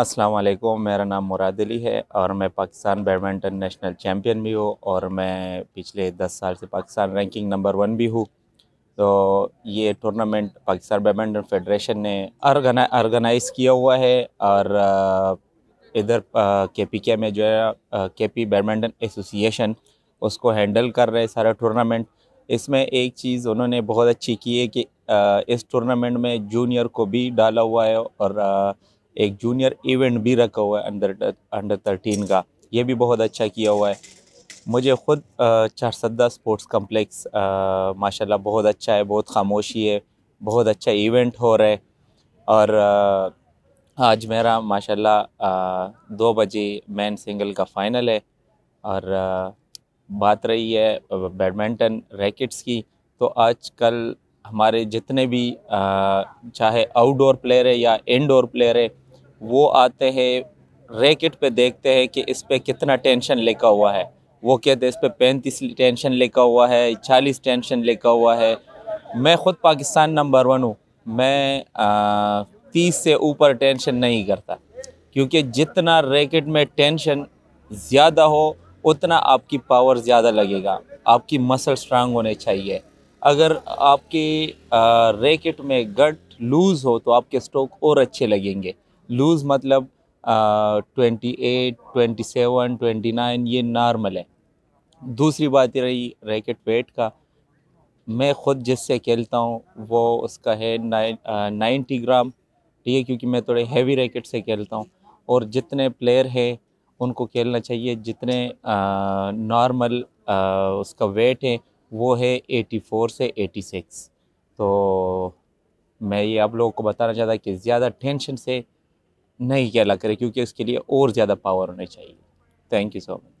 अस्सलाम वालेकुम मेरा नाम मुराद अली है और मैं पाकिस्तान बैडमिंटन नेशनल चैम्पियन भी हूँ और मैं पिछले दस साल से पाकिस्तान रैंकिंग नंबर वन भी हूँ तो ये टूर्नामेंट पाकिस्तान बैडमिंटन फेडरेशन ने ऑर्गेनाइज़ किया हुआ है और इधर के पी के में जो है के पी बैडमिंटन एसोसिएशन उसको हैंडल कर रहे सारा टूर्नामेंट इसमें एक चीज़ उन्होंने बहुत अच्छी की है कि इस टूर्नामेंट में जूनियर को भी डाला हुआ है और एक जूनियर इवेंट भी रखा हुआ है अंडर अंडर थर्टीन का ये भी बहुत अच्छा किया हुआ है मुझे ख़ुद चार स्पोर्ट्स कम्प्लेक्स माशाल्लाह बहुत अच्छा है बहुत खामोशी है बहुत अच्छा इवेंट हो रहा है और आ, आज मेरा माशाल्लाह दो बजे मैन सिंगल का फ़ाइनल है और आ, बात रही है बैडमिंटन रैकेट्स की तो आज कल हमारे जितने भी आ, चाहे आउटडोर प्लेयर है या इनडोर प्लेयर है वो आते हैं रैकेट पे देखते हैं कि इस पर कितना टेंशन लेकर हुआ है वो कहते हैं इस पर पैंतीस टेंशन लेका हुआ है चालीस टेंशन लेकर हुआ है मैं ख़ुद पाकिस्तान नंबर वन हूँ मैं तीस से ऊपर टेंशन नहीं करता क्योंकि जितना रैकेट में टेंशन ज़्यादा हो उतना आपकी पावर ज़्यादा लगेगा आपकी मसल स्ट्रांग होने चाहिए अगर आपके रैकेट में गट लूज़ हो तो आपके स्ट्रोक और अच्छे लगेंगे लूज़ मतलब twenty eight twenty seven twenty nine ये नॉर्मल है दूसरी बात रही रैकेट वेट का मैं ख़ुद जिससे खेलता हूँ वो उसका है नाइन नाइन्टी ग्राम ठीक है क्योंकि मैं थोड़े हैवी रैकेट से खेलता हूँ और जितने प्लेयर हैं उनको खेलना चाहिए जितने नॉर्मल उसका वेट है वो है एटी फोर से एटी सिक्स तो मैं ये आप लोगों को बताना चाहता कि ज़्यादा टेंशन से नहीं कहला करें क्योंकि उसके लिए और ज़्यादा पावर होनी चाहिए थैंक यू सो मच